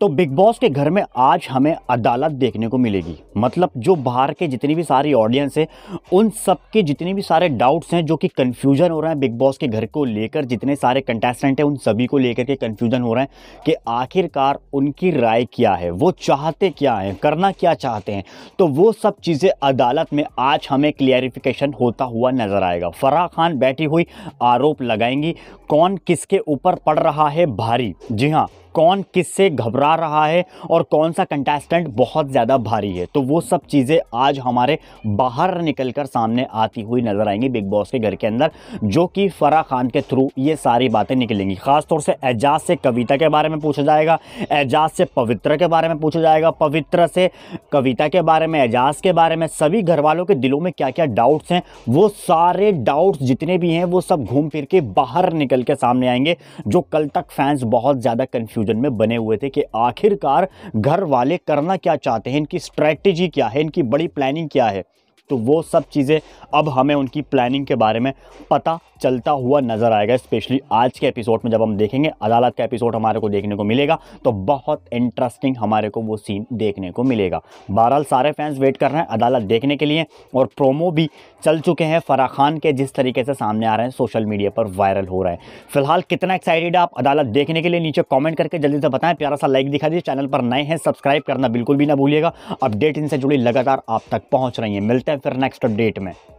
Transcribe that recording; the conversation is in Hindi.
तो बिग बॉस के घर में आज हमें अदालत देखने को मिलेगी मतलब जो बाहर के जितनी भी सारी ऑडियंस है उन सब के जितने भी सारे डाउट्स हैं जो कि कन्फ्यूजन हो रहे हैं बिग बॉस के घर को लेकर जितने सारे कंटेस्टेंट हैं उन सभी को लेकर के कन्फ्यूजन हो रहे हैं कि आखिरकार उनकी राय क्या है वो चाहते क्या हैं करना क्या चाहते हैं तो वो सब चीज़ें अदालत में आज हमें क्लियरिफिकेशन होता हुआ नज़र आएगा फराह खान बैठी हुई आरोप लगाएंगी कौन किसके ऊपर पड़ रहा है भारी जी हाँ कौन किससे घबरा रहा है और कौन सा कंटेस्टेंट बहुत ज़्यादा भारी है तो वो सब चीज़ें आज हमारे बाहर निकल कर सामने आती हुई नज़र आएंगी बिग बॉस के घर के अंदर जो कि फराह खान के थ्रू ये सारी बातें निकलेंगी ख़ासतौर से एजाज से कविता के बारे में पूछा जाएगा एजाज से पवित्र के बारे में पूछा जाएगा पवित्र से कविता के बारे में एजाज के बारे में सभी घर वालों के दिलों में क्या क्या डाउट्स हैं वो सारे डाउट्स जितने भी हैं वो सब घूम फिर के बाहर निकल के सामने आएंगे जो कल तक फैंस बहुत ज़्यादा कन्फ्यूज उलझन में बने हुए थे कि आखिरकार घर वाले करना क्या चाहते हैं इनकी स्ट्रैटेजी क्या है इनकी बड़ी प्लानिंग क्या है तो वो सब चीज़ें अब हमें उनकी प्लानिंग के बारे में पता चलता हुआ नज़र आएगा स्पेशली आज के एपिसोड में जब हम देखेंगे अदालत का एपिसोड हमारे को देखने को मिलेगा तो बहुत इंटरेस्टिंग हमारे को वो सीन देखने को मिलेगा बहरहाल सारे फैंस वेट कर रहे हैं अदालत देखने के लिए और प्रोमो भी चल चुके हैं फराह खान के जिस तरीके से सामने आ रहे हैं सोशल मीडिया पर वायरल हो रहा है फिलहाल कितना एक्साइटेड है आप अदालत देखने के लिए नीचे कॉमेंट करके जल्दी से बताएं प्यारा सा लाइक दिखा दीजिए चैनल पर नए हैं सब्सक्राइब करना बिल्कुल भी ना भूलिएगा अपडेट इनसे जुड़ी लगातार आप तक पहुँच रही है मिलते हैं फिर नेक्स्ट अपडेट में